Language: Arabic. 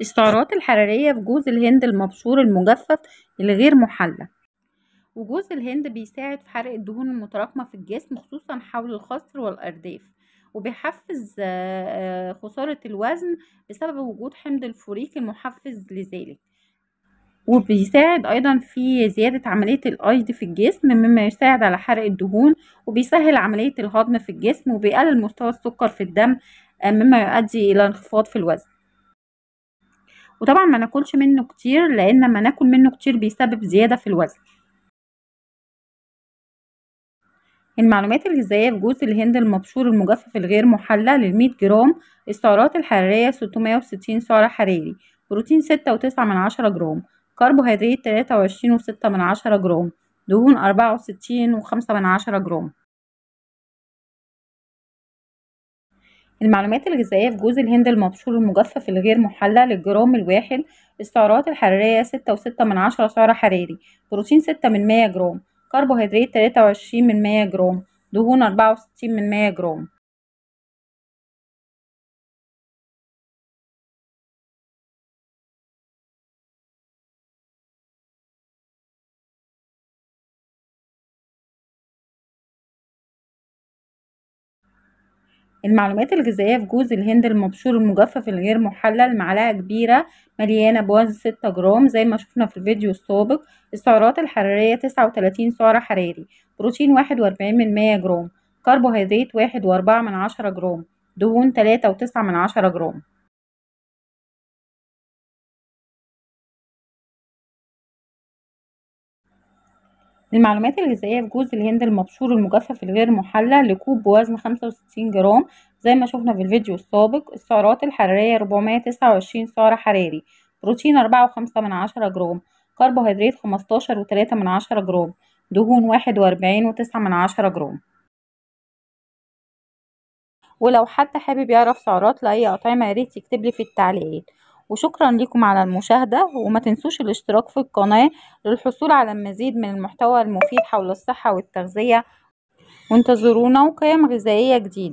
السعرات الحرارية في جوز الهند المبشور المجفف الغير محلى وجوز الهند بيساعد في حرق الدهون المتراكمة في الجسم خصوصا حول الخصر والأرداف وبيحفز آه، آه، خسارة الوزن بسبب وجود حمض الفوريك المحفز لذلك وبيساعد ايضا في زيادة عملية الايض في الجسم مما يساعد على حرق الدهون وبيسهل عملية الهضم في الجسم وبيقلل مستوى السكر في الدم آه، مما يؤدي الى انخفاض في الوزن وطبعا ما ناكلش منه كتير لان ما ناكل منه كتير بيسبب زياده في الوزن المعلومات الغذائية في جوز الهند المبشور المجفف الغير محلى لل100 جرام السعرات الحرارية 660 سعر حراري بروتين 6.9 من عشرة جرام كربوهيدرات 23.6 من عشرة جرام دهون 64.5 من عشرة جرام المعلومات الغذائية في جوز الهند المبشور المجفف الغير محلى للجرام الواحد السعرات الحرارية ستة وستة من عشرة سعر حراري بروتين ستة من مية جرام كربوهيدرات تلاتة وعشرين من مية جرام دهون أربعة وستين من مية جرام المعلومات الغذائية في جوز الهند المبشور المجفف الغير محلل معلقة كبيرة مليانة بوز 6 جرام زي ما شفنا في الفيديو السابق السعرات الحرارية تسعة وتلاتين سعر حراري بروتين واحد وأربعين من مية جرام كربوهيدرات واحد وأربعة من عشرة جرام دهون تلاتة وتسعة من عشرة جرام المعلومات الغذائية في جوز الهند المبشور المجفف الغير محلى لكوب بوزن خمسة وستين جرام زي ما شفنا في الفيديو السابق السعرات الحرارية 429 وعشرين سعر حراري بروتين أربعة وخمسة من عشرة جرام كربوهيدرات خمستاشر وتلاتة من عشرة جرام دهون واحد وأربعين وتسعة من عشرة جرام ولو حد حابب يعرف سعرات لأي أطعمة ياريت لي في التعليقات وشكرا لكم على المشاهدة وما تنسوش الاشتراك في القناة للحصول على المزيد من المحتوى المفيد حول الصحة والتغذية وانتظرونا وقيم غذائية جديدة